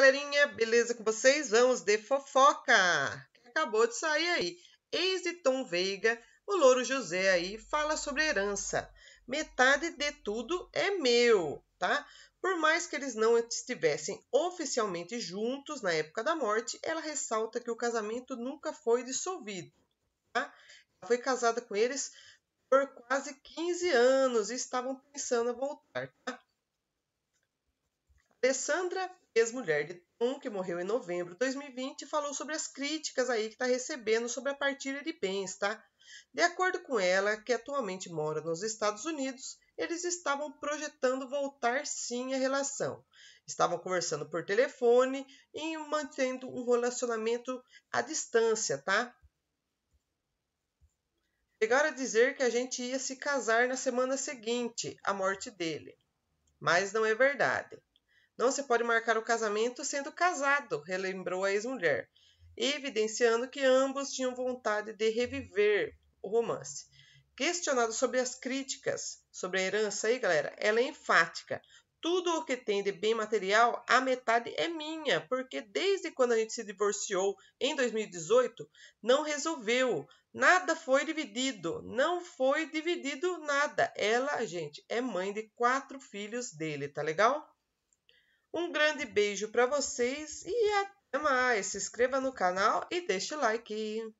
galerinha, beleza com vocês? Vamos de fofoca! Acabou de sair aí. Ex de Tom Veiga, o Louro José aí, fala sobre herança. Metade de tudo é meu, tá? Por mais que eles não estivessem oficialmente juntos na época da morte, ela ressalta que o casamento nunca foi dissolvido. Tá? Ela foi casada com eles por quase 15 anos e estavam pensando em voltar. Tá? Alessandra ex-mulher de Tom, que morreu em novembro de 2020, falou sobre as críticas aí que está recebendo sobre a partilha de bens, tá? De acordo com ela, que atualmente mora nos Estados Unidos, eles estavam projetando voltar sim à relação. Estavam conversando por telefone e mantendo um relacionamento à distância, tá? Chegaram a dizer que a gente ia se casar na semana seguinte à morte dele, mas não é verdade. Não se pode marcar o casamento sendo casado, relembrou a ex-mulher, evidenciando que ambos tinham vontade de reviver o romance. Questionado sobre as críticas sobre a herança aí, galera, ela é enfática. Tudo o que tem de bem material, a metade é minha, porque desde quando a gente se divorciou em 2018, não resolveu, nada foi dividido, não foi dividido nada. Ela, gente, é mãe de quatro filhos dele, tá legal? Um grande beijo para vocês e até mais. Se inscreva no canal e deixe o like.